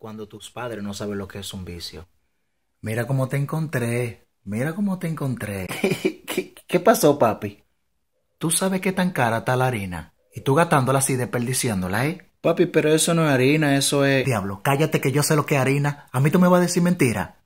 cuando tus padres no saben lo que es un vicio. Mira cómo te encontré, mira cómo te encontré. ¿Qué, pasó, papi? Tú sabes qué tan cara está la harina. Y tú gastándola así, desperdiciándola, ¿eh? Papi, pero eso no es harina, eso es... Diablo, cállate que yo sé lo que es harina. A mí tú me vas a decir mentira.